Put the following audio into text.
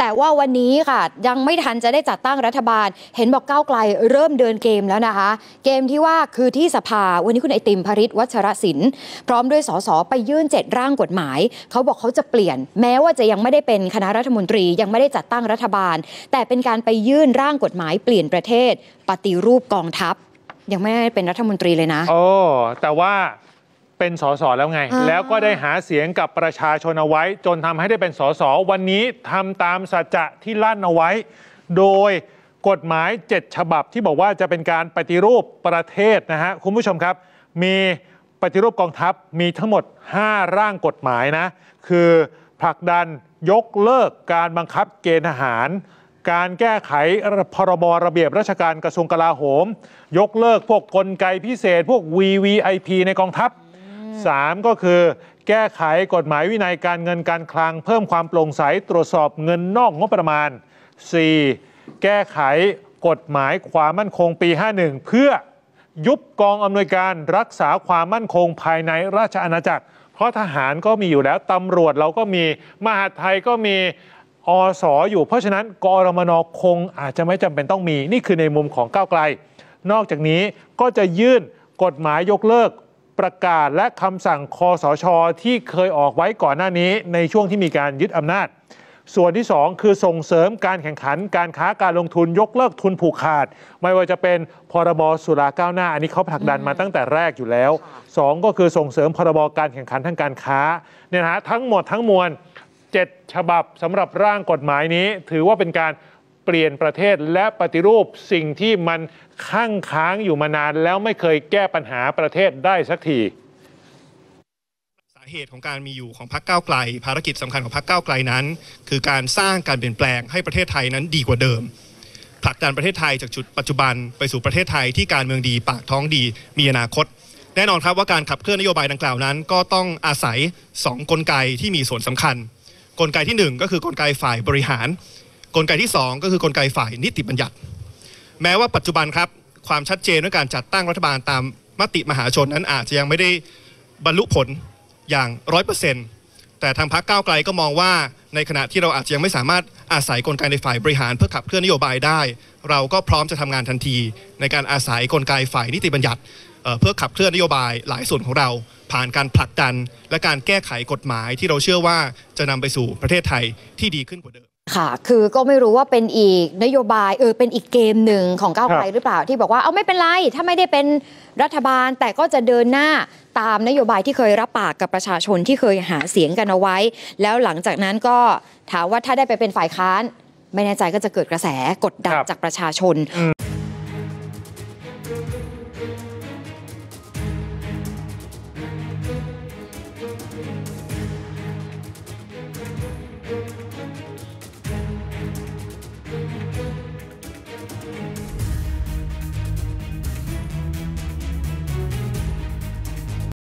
แต่ว่าวันนี้ค่ะยังไม่ทันจะได้จัดตั้งรัฐบาล เห็นบอกก้าวไกลเริ่มเดินเกมแล้วนะคะ เกมที่ว่าคือที่สภาวันนี้คุณไอติมพริศวัชรศิลป์พร้อมด้วยสสไปยื่นเจ็ดร่างกฎหมาย เขาบอกเขาจะเปลี่ยน แม้ว่าจะยังไม่ได้เป็นคณะรัฐมนตรียังไม่ได้จัดตั้งรัฐบาล แต่เป็นการไปยื่นร่างกฎหมายเปลี่ยนประเทศ ปฏิรูปกองทัพยังไม่ได้เป็นรัฐมนตรีเลยนะโอ้แต่ว่าเป็นสสแล้วไง แล้วก็ได้หาเสียงกับประชาชนเอาไว้ จนทำให้ได้เป็นสสวันนี้ทำตามสัจจะที่ลั่นเอาไว้ โดยกฎหมายเจ็ดฉบับที่บอกว่าจะเป็นการปฏิรูปประเทศนะฮะ คุณผู้ชมครับ มีปฏิรูปกองทัพมีทั้งหมด 5 ร่างกฎหมายนะ คือผลักดันยกเลิกการบังคับเกณฑ์ทหาร การแก้ไขพรบระเบียบราชการกระทรวงกลาโหม ยกเลิก พวกกลไกพิเศษ พวก VVIP ในกองทัพ3 ก็คือ แก้ไขกฎหมายวินัยการเงินการคลัง เพิ่มความโปร่งใสตรวจสอบเงินนอกงบประมาณ 4. แก้ไขกฎหมายความมั่นคงปี 51 เพื่อยุบกองอำนวยการรักษาความมั่นคงภายในราชอาณาจักร เพราะทหารก็มีอยู่แล้วตำรวจเราก็มีมหาดไทยก็มีอสออยู่ เพราะฉะนั้นกรมนคงอาจจะไม่จำเป็นต้องมี นี่คือในมุมของก้าวไกล นอกจากนี้ก็จะยื่นกฎหมายยกเลิกประกาศและคำสั่งคอสช ที่เคยออกไว้ก่อนหน้านี้ในช่วงที่มีการยึดอำนาจ ส่วนที่ 2 คือส่งเสริมการแข่งขันการค้าการลงทุนยกเลิกทุนผูกขาด ไม่ว่าจะเป็นพรบสุราก้าวหน้าอันนี้เขาผลักดันมาตั้งแต่แรกอยู่แล้ว 2 ก็คือส่งเสริมพรบการแข่งขันทางการค้าเนี่ยนะทั้งหมดทั้งมวล7ฉบับสำหรับร่างกฎหมายนี้ถือว่าเป็นการปลี่ยนประเทศและปฏิรูปสิ่งที่มันค้างค้างอยู่มานานแล้วไม่เคยแก้ปัญหาประเทศได้สักทีสาเหตุของการมีอยู่ของพรรคก้าวไกล ภารกิจสำคัญของพรรคก้าวไกลนั้น คือการสร้างการเปลี่ยนแปลงให้ประเทศไทยนั้นดีกว่าเดิมผลักดันประเทศไทยจากจุดปัจจุบันไปสู่ประเทศไทยที่การเมืองดี ปากท้องดีมีอนาคต แน่นอนครับว่าการขับเคลื่อนนโยบายดังกล่าวนั้น ก็ต้องอาศัย 2 กลไกที่มีส่วนสำคัญ กลไกที่1ก็คือกลไกฝ่ายบริหารกลไกที่ 2 ก็คือกลไกฝ่ายนิติบัญญัติ แม้ว่าปัจจุบันครับ ความชัดเจนในการจัดตั้งรัฐบาลตามมติมหาชนนั้นอาจจะยังไม่ได้บรรลุผลอย่างร้อยเปอร์เซ็นต์แต่ทางพรรคก้าวไกลก็มองว่าในขณะที่เราอาจจะยังไม่สามารถอาศัยกลไกในฝ่ายบริหารเพื่อขับเคลื่อนนโยบายได้ เราก็พร้อมจะทำงานทันที ในการอาศัยกลไกฝ่ายนิติบัญญัติเพื่อขับเคลื่อนนโยบายหลายส่วนของเราผ่านการผลักดัน และการแก้ไขกฎหมายที่เราเชื่อว่าจะนำไปสู่ประเทศไทยที่ดีขึ้นกว่าเดิมค่ะคือก็ไม่รู้ว่าเป็นอีกนโยบายเออเป็นอีกเกมหนึ่งของก้าวไกลหรือเปล่าที่บอกว่าเอาไม่เป็นไรถ้าไม่ได้เป็นรัฐบาลแต่ก็จะเดินหน้าตามนโยบายที่เคยรับปากกับประชาชนที่เคยหาเสียงกันเอาไว้ แล้วหลังจากนั้นก็ถามว่าถ้าได้ไปเป็นฝ่ายค้านไม่แน่ใจก็จะเกิดกระแสกดดันจากประชาชน